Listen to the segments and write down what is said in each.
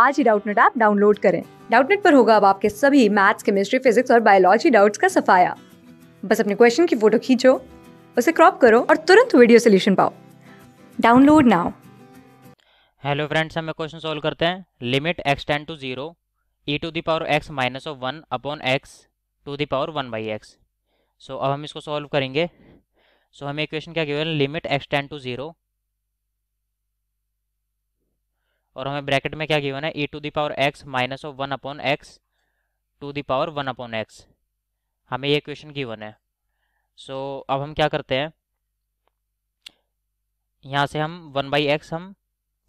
आज ही Doubtnut app download करें डाउटनेट पर होगा अब आपके सभी मैथ्स केमिस्ट्री फिजिक्स और बायोलॉजी डाउट्स का सफाया बस अपने क्वेश्चन की फोटो खींचो उसे क्रॉप करो और तुरंत वीडियो सोल्यूशन पाओ डाउनलोड नाउ हेलो फ्रेंड्स हम क्वेश्चन सॉल्व करते हैं limit x tends to zero e to the power x minus of one upon x to the power one by x so अब हम इसको सॉल्व करेंगे सो so, हमें इक्वेशन क्या given limit x tends to zero और हमें bracket में क्या गिवन है e to the power x minus of one upon x to the power one upon x हमें ये क्वेश्चन गिवन है सो so, अब हम क्या करते हैं यहाँ से हम वन बाई एक्स हम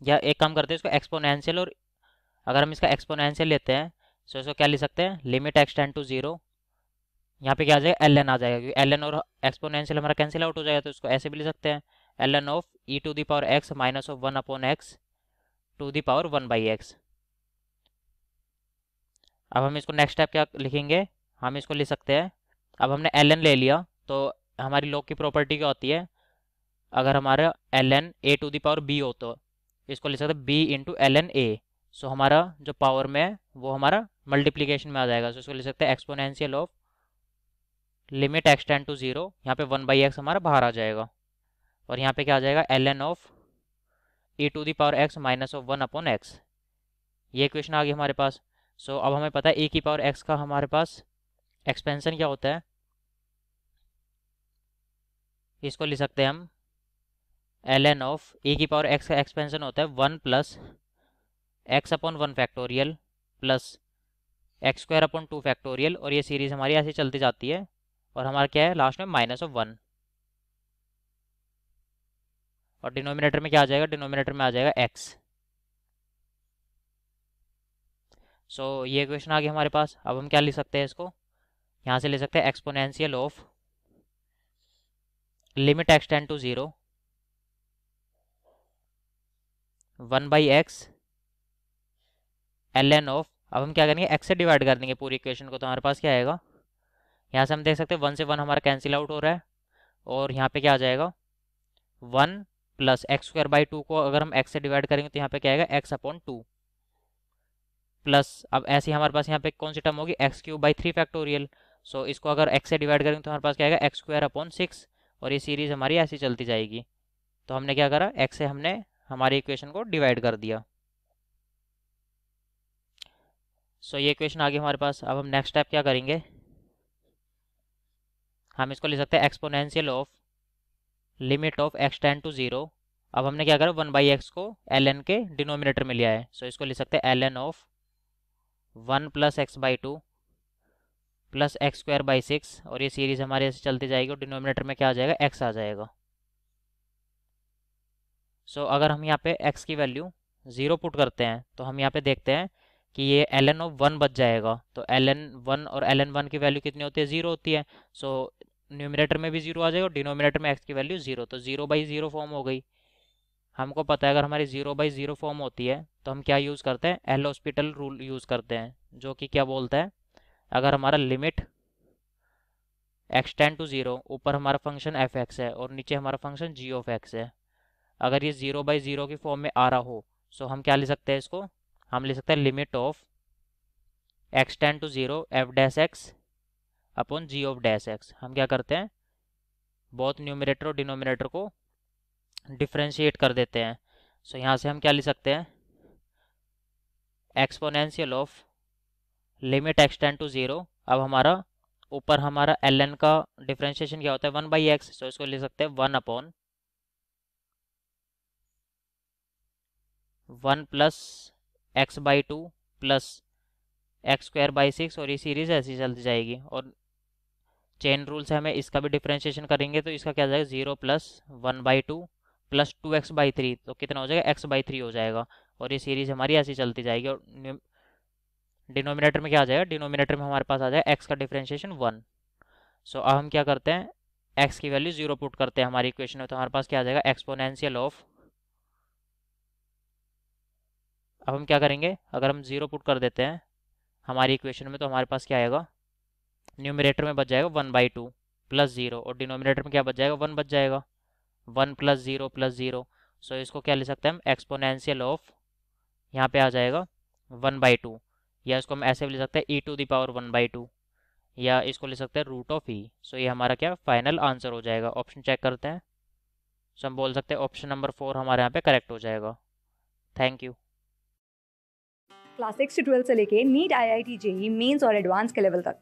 या एक काम करते हैं इसको एक्सपोनेंशियल और अगर हम इसका एक्सपोनेंशियल लेते हैं सो so इसको क्या ले सकते हैं लिमिट एक्सटेंड टू जीरो यहाँ पे क्या आ जाएगा एल एन आ जाएगा क्योंकि एल एन और एक्सपोनेंशियल हमारा कैंसिल आउट हो जाएगा तो इसको ऐसे भी ले सकते हैं l n of e to the power x minus of one upon x to the power one by x अब हम इसको नेक्स्ट स्टेप क्या लिखेंगे हम इसको लिख सकते हैं अब हमने एल एन ले लिया तो हमारी लॉग की प्रॉपर्टी क्या होती है अगर हमारा l n a to the power b हो तो इसको ले सकते हैं b into l n a so हमारा जो पावर में है वो हमारा मल्टीप्लीकेशन में आ जाएगा सो इसको लिख सकते हैं exponential of limit x tends to zero यहाँ पे वन बाई एक्स हमारा बाहर आ जाएगा और यहाँ पे क्या आ जाएगा l n of e to the power x minus of one upon x ये क्वेश्चन आ गया हमारे पास सो so, अब हमें पता है ए e की पावर एक्स का हमारे पास एक्सपेंसन क्या होता है इसको ले सकते हैं हम एल एन ऑफ ए की पावर एक्स का एक्सपेंसन होता है one plus x upon one factorial plus x square upon two factorial और ये सीरीज़ हमारी ऐसे चलती जाती है और हमारा क्या है लास्ट में माइनस ऑफ वन और डिनोमिनेटर में क्या आ जाएगा डिनोमिनेटर में आ जाएगा एक्स सो so, ये क्वेश्चन आ गया हमारे पास अब हम क्या ले सकते हैं इसको यहाँ से ले सकते हैं exponential of limit x tends to zero one by x l n of अब हम क्या करेंगे एक्स से डिवाइड कर देंगे पूरी इक्वेशन को तो हमारे पास क्या आएगा यहाँ से हम देख सकते हैं वन से वन हमारा कैंसिल आउट हो रहा है और यहाँ पे क्या आ जाएगा one plus x square by two को अगर हम एक्स से डिवाइड करेंगे तो यहाँ पे क्या आएगा एक्स अपॉन टू प्लस अब ऐसे हमारे पास यहाँ पे कौन सी टर्म होगी x cube by three factorial so इसको अगर एक्स से डिवाइड करेंगे तो हमारे पास क्या आएगा एक्स स्क्वायर अपॉन सिक्स और ये सीरीज हमारी ऐसी चलती जाएगी तो हमने क्या करा एक्स से हमने हमारी इक्वेशन को डिवाइड कर दिया सो so, ये इक्वेशन आ गई हमारे पास अब हम नेक्स्ट स्टेप क्या करेंगे हम इसको ले सकते हैं exponential of limit of x tends to zero अब हमने क्या करा वन बाई एक्स को एल एन के डिनोमिनेटर में लिया है सो इसको लिख सकते हैं l n of one plus x by two plus x square by six और ये सीरीज हमारे ऐसे चलती जाएगी और डिनोमिनेटर में क्या आ जाएगा एक्स आ जाएगा सो so, अगर हम यहाँ पे एक्स की वैल्यू ज़ीरो पुट करते हैं तो हम यहाँ पे देखते हैं कि ये एल एन ऑफ वन बच जाएगा तो एल एन वन और एल एन वन की वैल्यू कितनी होती है ज़ीरो होती है सो so, न्यूमिनेटर में भी जीरो आ जाएगा डिनोमिनेटर में एक्स की वैल्यू जीरो तो जीरो बाई जीरो फॉर्म हो गई हमको पता है अगर हमारी जीरो बाई जीरो फॉर्म होती है तो हम क्या यूज़ करते हैं एल हॉस्पिटल रूल यूज़ करते हैं जो कि क्या बोलते हैं अगर हमारा limit x tends to zero ऊपर हमारा फंक्शन एफ एक्स है और नीचे हमारा फंक्शन जी ऑफ एक्स है अगर ये ज़ीरो बाई ज़ीरो की फॉर्म में आ रहा हो सो हम क्या ले सकते हैं इसको हम ले सकते हैं limit of x tends to zero f dash x upon g of dash x हम क्या करते हैं बहुत न्यूमिनेटर और डिनोमिनेटर को डिफ्रेंशिएट कर देते हैं सो so, यहाँ से हम क्या लिख सकते हैं exponential of limit x tends to zero अब हमारा ऊपर हमारा एल एन का डिफ्रेंशिएशन क्या होता है वन बाई एक्स सो इसको लिख सकते हैं one upon one plus x by two plus x square by six और ये सीरीज़ ऐसी चलती जाएगी और चेन रूल से हमें इसका भी डिफ्रेंशिएशन करेंगे तो इसका क्या जाएगा zero plus one by two plus two x by three तो कितना हो जाएगा एक्स बाई थ्री हो जाएगा और ये सीरीज हमारी ऐसी चलती जाएगी और डिनोमिनेटर में क्या आ जाएगा डिनोमिनेटर में हमारे पास आ जाएगा एक्स का डिफ्रेंशिएशन वन सो अब हम क्या करते हैं एक्स की वैल्यू जीरो पुट करते हैं हमारी इक्वेशन में तो हमारे पास क्या आ जाएगा एक्सपोनेंशियल ऑफ अब हम क्या करेंगे अगर हम जीरो पुट कर देते हैं हमारी इक्वेशन में तो हमारे पास क्या आएगा न्यूमिनेटर में बच जाएगा one by two plus zero और डिनोमिनेटर में क्या बच जाएगा वन बच जाएगा one plus zero plus zero so इसको क्या ले सकते हैं हम एक्सपोनेंशियल ऑफ यहाँ पे आ जाएगा वन बाई टू या इसको हम ऐसे भी ले सकते हैं e to the power one by two या इसको ले सकते हैं रूट ऑफ ई सो ये हमारा क्या फाइनल आंसर हो जाएगा ऑप्शन चेक करते हैं सो हम बोल सकते हैं ऑप्शन नंबर फोर हमारे यहाँ पे करेक्ट हो जाएगा थैंक यू क्लास सिक्स से ट्वेल्थ से लेके NEET I I T JEE mains और एडवांस के लेवल तक